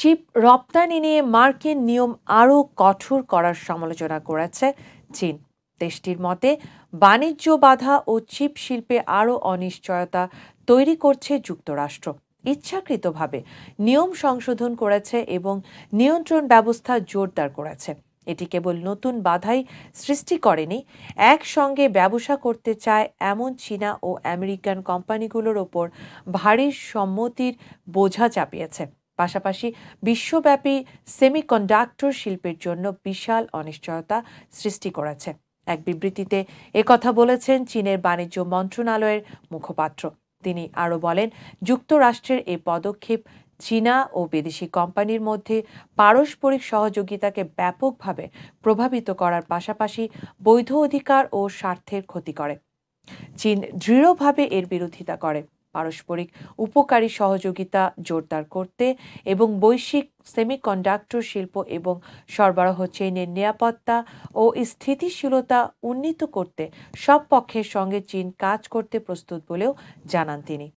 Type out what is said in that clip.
chip রপ্তানি নিয়ে মার্কিন নিয়ম আরও কঠোর করার সমালোচনা করেছে চীন দেশটির মতে বাণিজ্য বাধা ও চিপ শিল্পে আরও অনিশ্চয়তা তৈরি করছে যুক্তরাষ্ট্র ইচ্ছাকৃতভাবে নিয়ম সংশোধন করেছে এবং নিয়ন্ত্রণ ব্যবস্থা জোরদার করেছে এটি কেবল নতুন বাধাই সৃষ্টি করেনি একসঙ্গে ব্যবসা করতে চায় এমন চীনা ও আমেরিকান কোম্পানিগুলোর ওপর ভারী সম্মতির বোঝা চাপিয়েছে পাশাপাশি বিশ্বব্যাপী সেমিকন্ডাক্টর শিল্পের জন্য বিশাল অনিশ্চয়তা সৃষ্টি করেছে এক বিবৃতিতে কথা বলেছেন চীনের বাণিজ্য মন্ত্রণালয়ের মুখপাত্র তিনি আরও বলেন যুক্তরাষ্ট্রের এই পদক্ষেপ চীনা ও বিদেশি কোম্পানির মধ্যে পারস্পরিক সহযোগিতাকে ব্যাপকভাবে প্রভাবিত করার পাশাপাশি বৈধ অধিকার ও স্বার্থের ক্ষতি করে চীন দৃঢ়ভাবে এর বিরোধিতা করে পারস্পরিক উপকারী সহযোগিতা জোরদার করতে এবং বৈশ্বিক সেমিকন্ডাক্টর শিল্প এবং সরবরাহ চেইনের নিরাপত্তা ও স্থিতিশীলতা উন্নীত করতে সব পক্ষের সঙ্গে চীন কাজ করতে প্রস্তুত বলেও জানান তিনি